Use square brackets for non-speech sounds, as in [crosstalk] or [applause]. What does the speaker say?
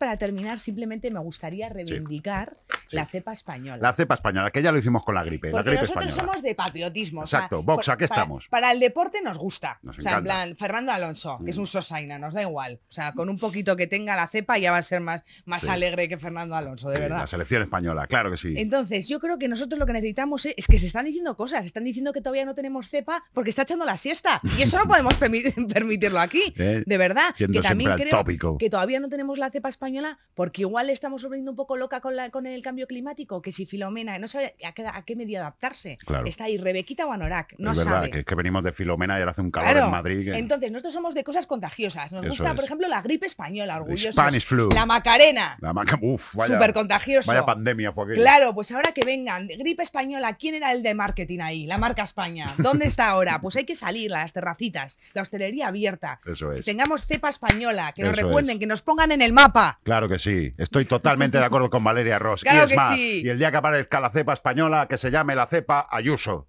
para terminar, simplemente me gustaría reivindicar la cepa española. La cepa española, que ya lo hicimos con la gripe. nosotros somos de patriotismo. Exacto, o sea, estamos. Para el deporte nos gusta. o sea, en plan, Fernando Alonso, que es mm. un sosaina, nos da igual. O sea, con un poquito que tenga la cepa ya va a ser más, más alegre que Fernando Alonso, de verdad. La selección española, claro que sí. Entonces, yo creo que nosotros lo que necesitamos es, que se están diciendo cosas. Están diciendo que todavía no tenemos cepa porque está echando la siesta. Y eso no [laughs] podemos [laughs] permitirlo aquí, eh, de verdad. que también creo que todavía no tenemos la cepa española porque igual le estamos subiendo un poco loca con, la, con el cambio climático, que si Filomena, no sabe a qué, medio adaptarse. Está ahí Rebequita o no es verdad, Que, venimos de Filomena y ahora hace un calor en Madrid. Entonces, nosotros somos de cosas contagiosas. Nos gusta, por ejemplo, la gripe española, orgullosa Spanish flu. La Macarena. La maca, uf, vaya, Súper Vaya pandemia fue Claro, pues ahora que vengan, gripe española, ¿quién era el de marketing ahí? La marca España. ¿Dónde está ahora? Pues hay que salir, las terracitas, la hostelería abierta. Eso es. tengamos cepa española, que nos recuerden, que nos pongan en el mapa. Claro que sí. Estoy totalmente de acuerdo con Valeria Ross. Y el día que aparezca la cepa española, que se llame la cepa Ayuso.